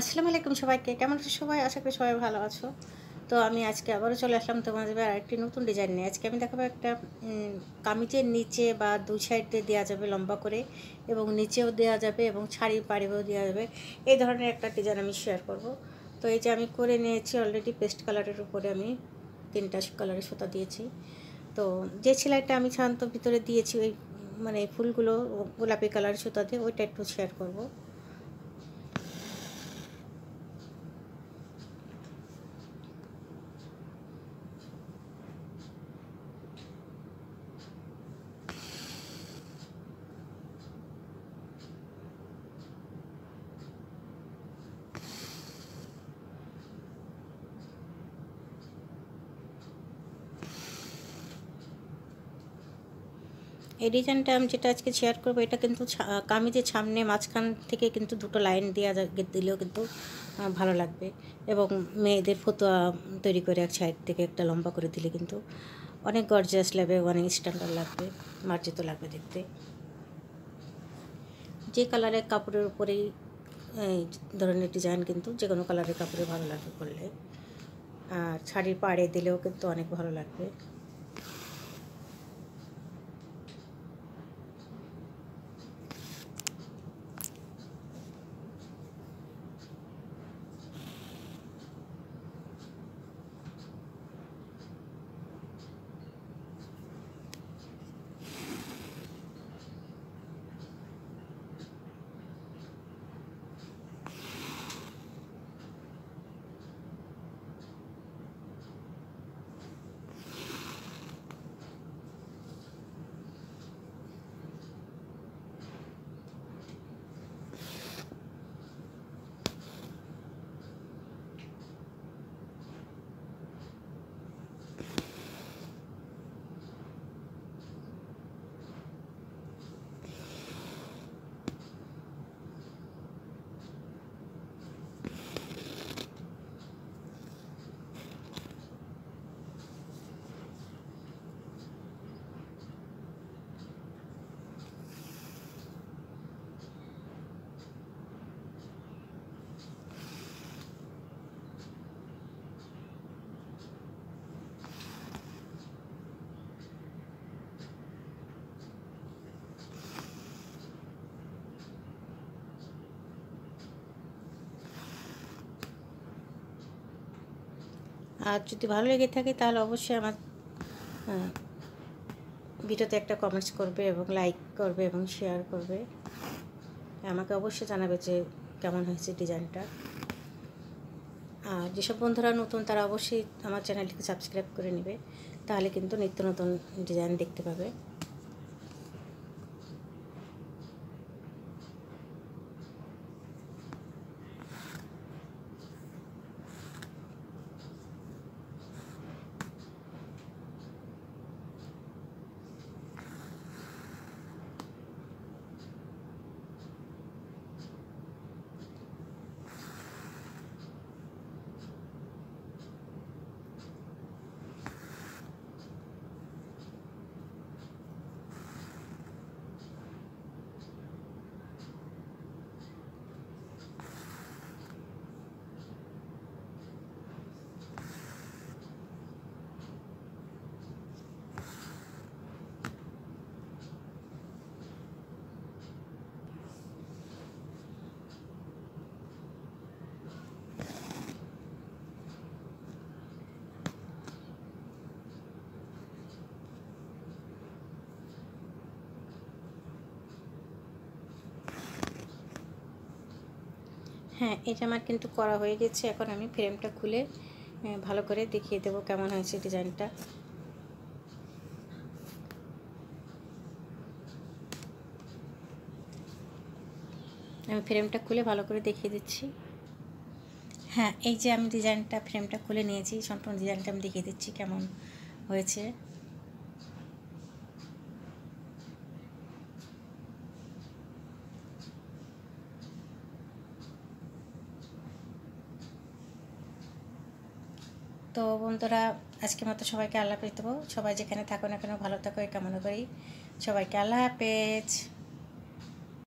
আসসালামু আলাইকুম সবাইকে কেমন আছো সবাই আশা করি সবাই ভালো আছো তো আমি আজকে আবারও চলে আসলাম তোমাদের আর একটি নতুন ডিজাইন নিয়ে আজকে আমি দেখাবো একটা কামিজের নিচে বা দুই সাইডে দেওয়া যাবে লম্বা করে এবং নিচেও দেওয়া যাবে এবং ছাড়ি পাড়িও দেওয়া যাবে এই ধরনের একটা ডিজাইন আমি শেয়ার করব তো এই যে আমি করে নিয়েছি অলরেডি পেস্ট কালারের উপরে আমি তিনটা কালারের সুতা দিয়েছি তো যে সেলাইটা আমি সাধারণত ভিতরে দিয়েছি ওই মানে ফুলগুলো গোলাপি কালার সুতা দিয়ে ওইটা একটু শেয়ার করবো এই ডিজাইনটা আমি যেটা আজকে শেয়ার করবো এটা কিন্তু কামিজের সামনে মাঝখান থেকে কিন্তু দুটো লাইন দেওয়া দিলেও কিন্তু ভালো লাগবে এবং মেয়েদের ফতোয়া তৈরি করে এক সাইড থেকে একটা লম্বা করে দিলে কিন্তু অনেক গর্জাস লাগবে অনেক স্ট্যান্ডার্ড লাগবে মার্জিত লাগবে দেখতে যে কালারের কাপড়ের উপরেই এই ধরনের ডিজাইন কিন্তু যে কোনো কালারের কাপড়ে ভালো লাগবে করলে আর শাড়ির পাড়ে দিলেও কিন্তু অনেক ভালো লাগবে আর যদি ভালো লেগে থাকে তাহলে অবশ্যই আমার হ্যাঁ, ভিডিওতে একটা কমেন্টস করবে এবং লাইক করবে এবং শেয়ার করবে আমাকে অবশ্যই জানাবে যে কেমন হয়েছে ডিজাইনটা আর যেসব বন্ধুরা নতুন তারা অবশ্যই আমার চ্যানেলটিকে সাবস্ক্রাইব করে নেবে তাহলে কিন্তু নিত্য নতুন ডিজাইন দেখতে পাবে হ্যাঁ এটা আমার কিন্তু করা হয়ে গেছে এখন আমি ফ্রেমটা খুলে ভালো করে দেখিয়ে দেবো কেমন হয়েছে ডিজাইনটা আমি ফ্রেমটা খুলে ভালো করে দেখিয়ে দিচ্ছি হ্যাঁ এই যে আমি ডিজাইনটা ফ্রেমটা খুলে নিয়েছি সম্পূর্ণ ডিজাইনটা আমি দেখিয়ে দিচ্ছি কেমন হয়েছে তো বন্ধুরা আজকে মতো সবাইকে আল্লাহ পেতে সবাই যেখানে থাকো না কেন ভালো থাকো এই কামনা করি সবাইকে আল্লাহ পেয়েছ